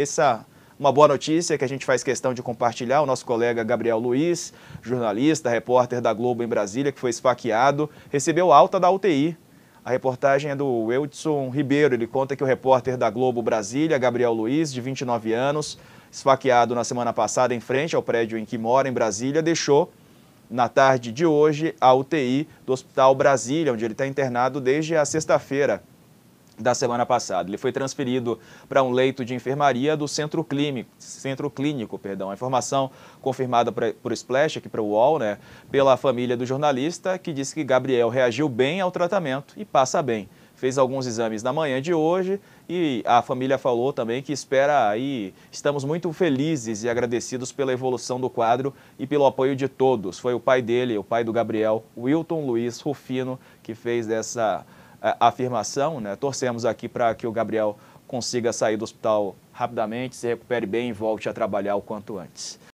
essa é uma boa notícia que a gente faz questão de compartilhar, o nosso colega Gabriel Luiz, jornalista, repórter da Globo em Brasília, que foi esfaqueado, recebeu alta da UTI. A reportagem é do Wilson Ribeiro, ele conta que o repórter da Globo Brasília, Gabriel Luiz, de 29 anos, esfaqueado na semana passada em frente ao prédio em que mora em Brasília, deixou na tarde de hoje a UTI do Hospital Brasília, onde ele está internado desde a sexta-feira da semana passada. Ele foi transferido para um leito de enfermaria do Centro Clínico, Centro Clínico, perdão. A informação confirmada por Splash aqui para o UOL, né, pela família do jornalista, que disse que Gabriel reagiu bem ao tratamento e passa bem. Fez alguns exames na manhã de hoje e a família falou também que espera aí, estamos muito felizes e agradecidos pela evolução do quadro e pelo apoio de todos. Foi o pai dele, o pai do Gabriel, Wilton Luiz Rufino, que fez essa a afirmação. Né? Torcemos aqui para que o Gabriel consiga sair do hospital rapidamente, se recupere bem e volte a trabalhar o quanto antes.